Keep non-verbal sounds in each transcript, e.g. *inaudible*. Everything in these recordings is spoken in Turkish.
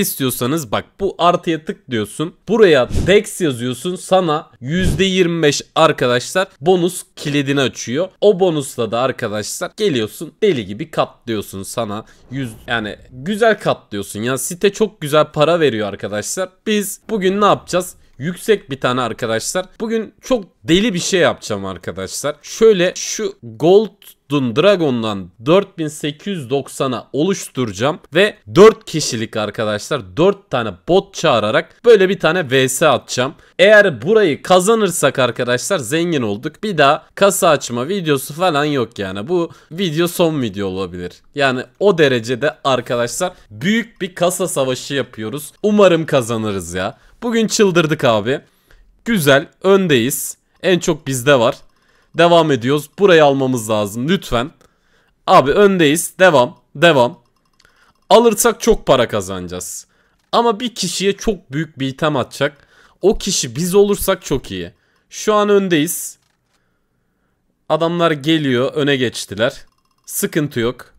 istiyorsanız bak bu artıya tık diyorsun. Buraya Dex yazıyorsun sana %25 arkadaşlar bonus kilidini açıyor. O bonusla da arkadaşlar geliyorsun deli gibi katlıyorsun sana. Yüz, yani güzel katlıyorsun ya site çok güzel para veriyor arkadaşlar. Biz bugün ne yapacağız? yüksek bir tane arkadaşlar. Bugün çok deli bir şey yapacağım arkadaşlar. Şöyle şu gold Dun Dragon'dan 4890'a oluşturacağım ve 4 kişilik arkadaşlar 4 tane bot çağırarak böyle bir tane vs atacağım. Eğer burayı kazanırsak arkadaşlar zengin olduk. Bir daha kasa açma videosu falan yok yani. Bu video son video olabilir. Yani o derecede arkadaşlar büyük bir kasa savaşı yapıyoruz. Umarım kazanırız ya. Bugün çıldırdık abi. Güzel öndeyiz. En çok bizde var. Devam ediyoruz. Burayı almamız lazım lütfen. Abi öndeyiz. Devam. Devam. Alırsak çok para kazanacağız. Ama bir kişiye çok büyük bir item atacak. O kişi biz olursak çok iyi. Şu an öndeyiz. Adamlar geliyor. Öne geçtiler. Sıkıntı yok.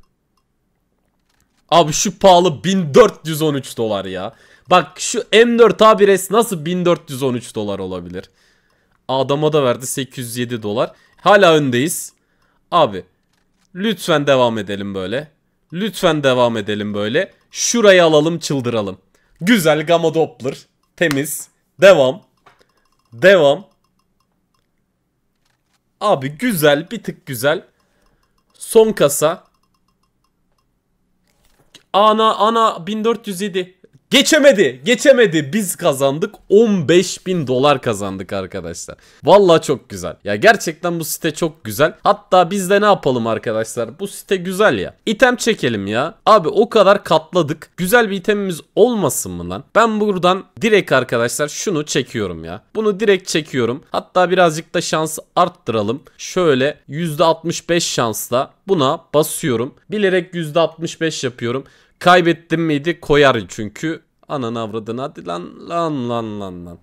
Abi şu pahalı 1413 dolar ya. Bak şu M4A1S nasıl 1413 dolar olabilir? Adama da verdi 807 dolar. Hala öndeyiz. Abi lütfen devam edelim böyle. Lütfen devam edelim böyle. Şurayı alalım çıldıralım. Güzel Gamma Doppler. Temiz. Devam. Devam. Abi güzel bir tık güzel. Son kasa. Ana ana 1407. Geçemedi. Geçemedi. Biz kazandık. 15 bin dolar kazandık arkadaşlar. Vallahi çok güzel. Ya gerçekten bu site çok güzel. Hatta biz de ne yapalım arkadaşlar? Bu site güzel ya. İtem çekelim ya. Abi o kadar katladık. Güzel bir itemimiz olmasın mı lan? Ben buradan direkt arkadaşlar şunu çekiyorum ya. Bunu direkt çekiyorum. Hatta birazcık da şansı arttıralım. Şöyle %65 şansla buna basıyorum. Bilerek %65 yapıyorum. Kaybettim miydi koyarı çünkü. Ananı avradını hadi lan lan lan lan lan.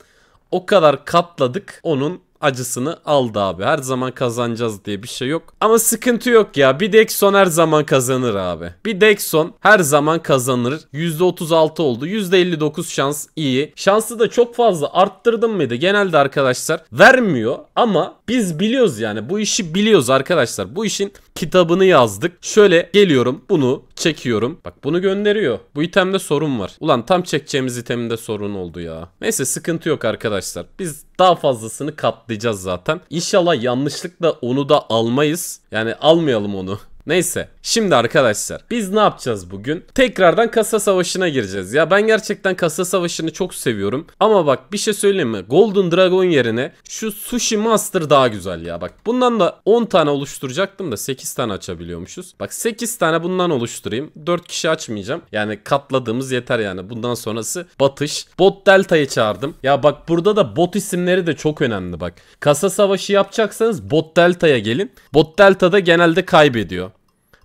O kadar katladık onun acısını aldı abi. Her zaman kazanacağız diye bir şey yok. Ama sıkıntı yok ya. Bir Dexon her zaman kazanır abi. Bir Dexon her zaman kazanır. %36 oldu. %59 şans iyi. Şansı da çok fazla arttırdım mıydı? Genelde arkadaşlar vermiyor ama biz biliyoruz yani bu işi biliyoruz arkadaşlar. Bu işin kitabını yazdık. Şöyle geliyorum bunu çekiyorum. Bak bunu gönderiyor. Bu itemde sorun var. Ulan tam çekeceğimiz itemde sorun oldu ya. Neyse sıkıntı yok arkadaşlar. Biz daha fazlasını katlayacağız zaten. İnşallah yanlışlıkla onu da almayız. Yani almayalım onu. *laughs* Neyse Şimdi arkadaşlar biz ne yapacağız bugün? Tekrardan kasa savaşına gireceğiz. Ya ben gerçekten kasa savaşını çok seviyorum. Ama bak bir şey söyleyeyim mi? Golden Dragon yerine şu Sushi Master daha güzel ya. Bak bundan da 10 tane oluşturacaktım da 8 tane açabiliyormuşuz. Bak 8 tane bundan oluşturayım. 4 kişi açmayacağım. Yani katladığımız yeter yani. Bundan sonrası batış. Bot Delta'yı çağırdım. Ya bak burada da bot isimleri de çok önemli bak. Kasa savaşı yapacaksanız Bot Delta'ya gelin. Bot Delta'da genelde kaybediyor.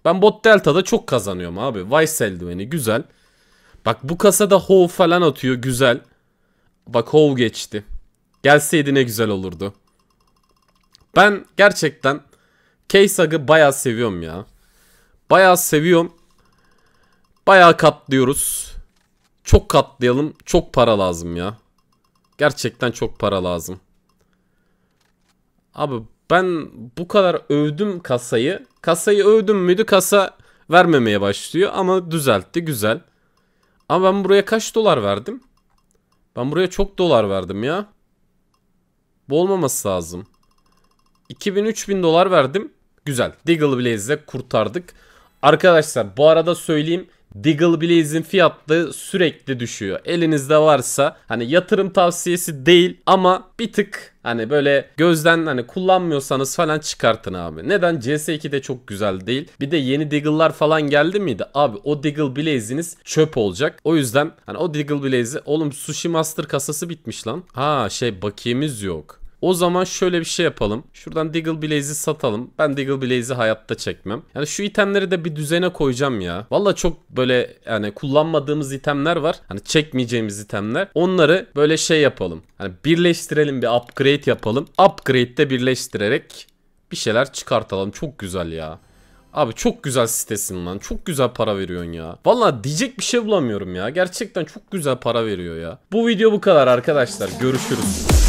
Ben bot delta'da çok kazanıyorum abi. Vice eldiveni güzel. Bak bu kasada Hov falan atıyor güzel. Bak Hov geçti. Gelseydi ne güzel olurdu. Ben gerçekten Keysag'ı bayağı seviyorum ya. Bayağı seviyorum. Bayağı katlıyoruz. Çok katlayalım. Çok para lazım ya. Gerçekten çok para lazım. Abi ben bu kadar övdüm kasayı. Kasayı övdüm müydü kasa vermemeye başlıyor ama düzeltti güzel. Ama ben buraya kaç dolar verdim? Ben buraya çok dolar verdim ya. Bu olmaması lazım. 2000-3000 dolar verdim. Güzel. Diggle Blaze'le kurtardık. Arkadaşlar bu arada söyleyeyim. Diggle Blaze'in fiyatı sürekli düşüyor. Elinizde varsa hani yatırım tavsiyesi değil ama bir tık hani böyle gözden hani kullanmıyorsanız falan çıkartın abi. Neden? CS2 de çok güzel değil. Bir de yeni Diggle'lar falan geldi miydi? Abi o Diggle Blaze'iniz çöp olacak. O yüzden hani o Diggle Blaze'i oğlum Sushi Master kasası bitmiş lan. Ha şey bakiyemiz yok. O zaman şöyle bir şey yapalım. Şuradan Diggle Blaze'i satalım. Ben Diggle Blaze'i hayatta çekmem. Yani şu itemleri de bir düzene koyacağım ya. Valla çok böyle yani kullanmadığımız itemler var. Hani çekmeyeceğimiz itemler. Onları böyle şey yapalım. Hani birleştirelim bir upgrade yapalım. Upgrade'de birleştirerek bir şeyler çıkartalım. Çok güzel ya. Abi çok güzel sitesin lan. Çok güzel para veriyorsun ya. Valla diyecek bir şey bulamıyorum ya. Gerçekten çok güzel para veriyor ya. Bu video bu kadar arkadaşlar. Görüşürüz.